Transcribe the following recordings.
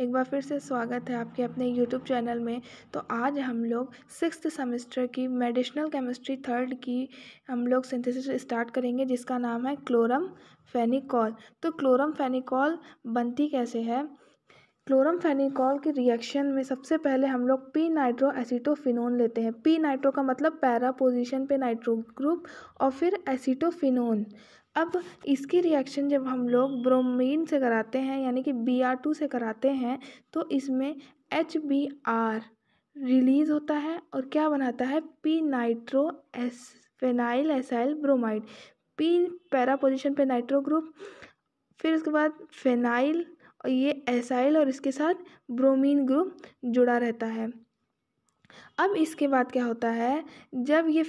एक बार फिर से स्वागत है आपके अपने YouTube चैनल में तो आज हम लोग सिक्स सेमेस्टर की मेडिसिनल केमिस्ट्री थर्ड की हम लोग सिंथेसिस स्टार्ट करेंगे जिसका नाम है क्लोरम फेनिकॉल तो क्लोरम फेनिकॉल बनती कैसे है क्लोरमफेनिकॉल के रिएक्शन में सबसे पहले हम लोग पी नाइट्रो एसिटोफिनोन लेते हैं पी नाइट्रो का मतलब पैरा पोजीशन पे नाइट्रो ग्रुप और फिर एसिटोफिनोन अब इसकी रिएक्शन जब हम लोग ब्रोमीन से कराते हैं यानी कि बी आर टू से कराते हैं तो इसमें एच बी आर रिलीज़ होता है और क्या बनाता है P nitro S phenyl acyl bromide P para position पे नाइट्रो ग्रुप फिर उसके बाद फेनाइल और ये एसाइल और इसके साथ ब्रोमीन ग्रुप जुड़ा रहता है अब इसके बाद क्या होता है जब ये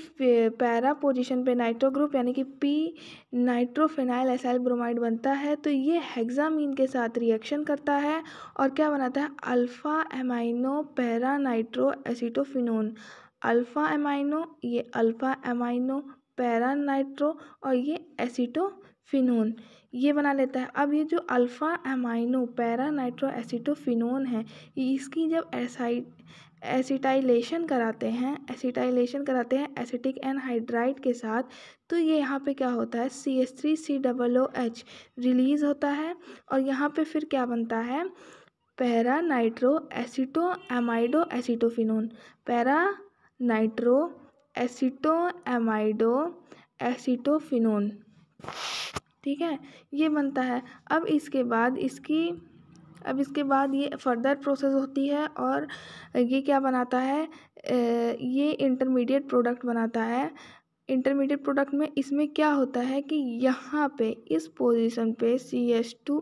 पैरा पोजीशन पे नाइट्रो ग्रुप यानी कि पी नाइट्रोफेनाइल एसाइल ब्रोमाइड बनता है तो ये हेक्सामीन के साथ रिएक्शन करता है और क्या बनाता है alpha amino para nitro acetophenone alpha amino ये अल्फ़ा एमाइनो पैरानाइट्रो और ये एसिटोफिनोन ये बना लेता है अब ये जो अल्फ़ा एमाइनो पैरानाइट्रो एसिटोफिनोन है इसकी जब एसाइड एसिटाइलेशन कराते हैं एसिटाइलेशन कराते हैं एसिटिक एनहाइड्राइड के साथ तो ये यहाँ पे क्या होता है C S three C double O H release होता है और यहाँ पे फिर क्या बनता है para nitro aceto amido acetophenone para nitro acetoamido acetophenone ठीक है ये बनता है अब इसके बाद इसकी अब इसके बाद ये फर्दर प्रोसेस होती है और ये क्या बनाता है ये इंटरमीडिएट प्रोडक्ट बनाता है इंटरमीडिएट प्रोडक्ट में इसमें क्या होता है कि यहाँ पे इस पोजीशन पे C S two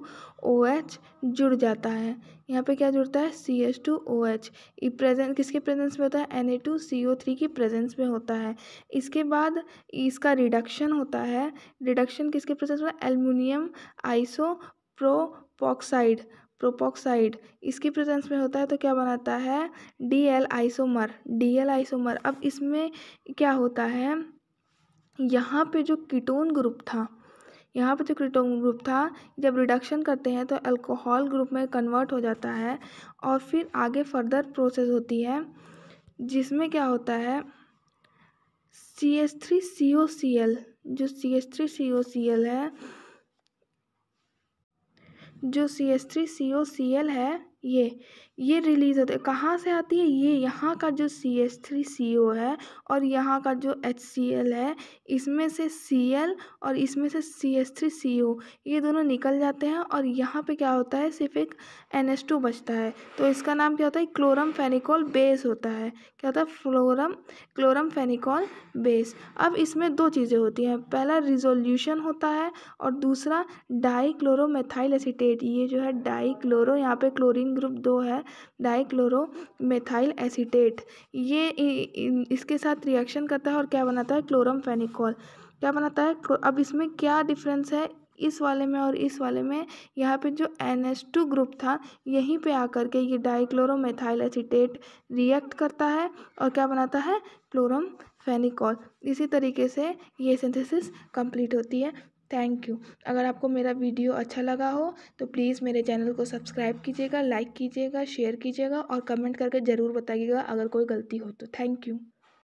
O H जुड़ जाता है यहाँ पे क्या जुड़ता है C S two O H presence किसके प्रेजेंस में होता है N A two C O three की प्रेजेंस में होता है इसके बाद इसका रिडक्शन होता है रिडक्शन किसके प्रेजेंस में एल्यूमिनियम आइसो प्रोपॉक्साइड प्रोपॉक्साइड इसके प्रेजेंस में होता है तो क्या बनाता है D L isomer D L isomer अब इसमें क्या होता है यहाँ पे जो कीटोन ग्रुप था यहाँ पे जो कीटोन ग्रुप था जब रिडक्शन करते हैं तो अल्कोहल ग्रुप में कन्वर्ट हो जाता है और फिर आगे फर्दर प्रोसेस होती है जिसमें क्या होता है C S three C O C L जो C S three C O C L है जो C S three C O C L है ये ये रिलीज़ होते कहाँ से आती है ये यहाँ का जो सी एस थ्री सी ओ है और यहाँ का जो एच सी एल है इसमें से सी एल और इसमें से सी एस थ्री सी ओ ये दोनों निकल जाते हैं और यहाँ पे क्या होता है सिर्फ एक एन एस टू बचता है तो इसका नाम क्या होता है क्लोरम फेनिकॉल बेस होता है क्या होता है फ्लोरम क्लोरम फेनिकॉल बेस अब इसमें दो चीज़ें होती हैं पहला रिजोल्यूशन होता है और दूसरा डाई क्लोरोमेथाइल एसीटेट ये जो है डाई क्लोरो यहाँ पर क्लोरिन ग्रुप दो है डाइक्लोरोमेथाइल एसीटेट ये इसके साथ रिएक्शन करता है और क्या बनाता है क्लोरम फेनिकॉल क्या बनाता है अब इसमें क्या डिफरेंस है इस वाले में और इस वाले में यहाँ पे जो एन एस टू ग्रुप था यहीं पे आकर के ये मेथाइल एसीटेट रिएक्ट करता है और क्या बनाता है क्लोरम फेनिकॉल इसी तरीके से ये सिंथेसिस कंप्लीट होती है थैंक यू अगर आपको मेरा वीडियो अच्छा लगा हो तो प्लीज़ मेरे चैनल को सब्सक्राइब कीजिएगा लाइक कीजिएगा शेयर कीजिएगा और कमेंट करके ज़रूर बताइएगा अगर कोई गलती हो तो थैंक यू